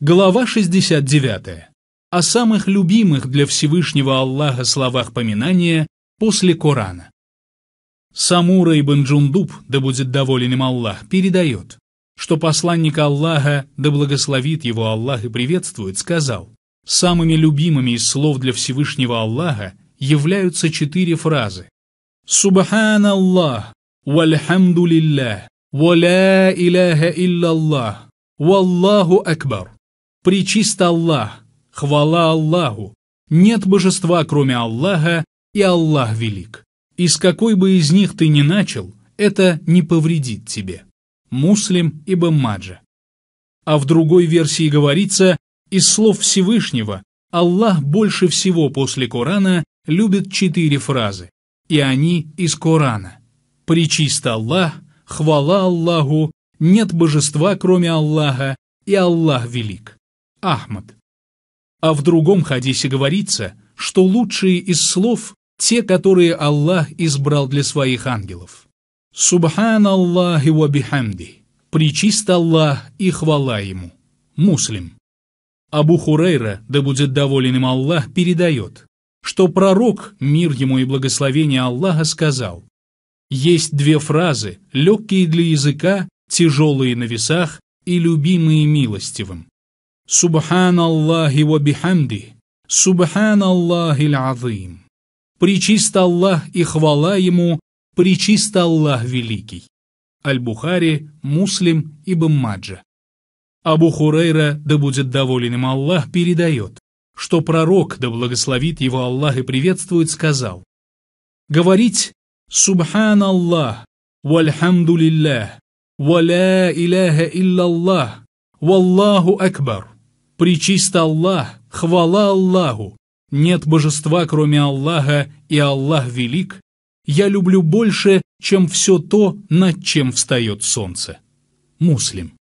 Глава 69. О самых любимых для Всевышнего Аллаха словах поминания после Корана. Самура ибн Джундуб, да будет доволен им Аллах, передает, что посланник Аллаха, да благословит его Аллах и приветствует, сказал, самыми любимыми из слов для Всевышнего Аллаха являются четыре фразы. Субхан Субханаллах, вальхамдулиллах, ва ля илляха илляллах, валлаху акбар. Причист Аллах, хвала Аллаху, нет божества, кроме Аллаха, и Аллах велик. Из какой бы из них ты ни начал, это не повредит тебе. Муслим и Маджа. А в другой версии говорится, из слов Всевышнего, Аллах больше всего после Корана любит четыре фразы, и они из Корана. Причист Аллах, хвала Аллаху, нет божества, кроме Аллаха, и Аллах велик. Ахмад. А в другом хадисе говорится, что лучшие из слов – те, которые Аллах избрал для своих ангелов. Субхан Аллах и бихамди» – «Причист Аллах и хвала Ему». Муслим. Абу Хурейра, да будет доволен им Аллах, передает, что пророк, мир ему и благословение Аллаха, сказал, «Есть две фразы, легкие для языка, тяжелые на весах и любимые милостивым. Субханаллахи ва бихамди, Субханаллахи азим. Причист Аллах и хвала Ему, причист Аллах Великий. Аль-Бухари, Муслим ибн Баммаджа. Абу Хурейра, да будет доволен им Аллах, передает, что пророк, да благословит его Аллах и приветствует, сказал, говорить Субхан Аллах, «Субханаллах, вальхамдулиллах, ва ла илляха Аллах, валлаху акбар». Причист Аллах, хвала Аллаху! Нет божества, кроме Аллаха, и Аллах велик. Я люблю больше, чем все то, над чем встает солнце. Муслим.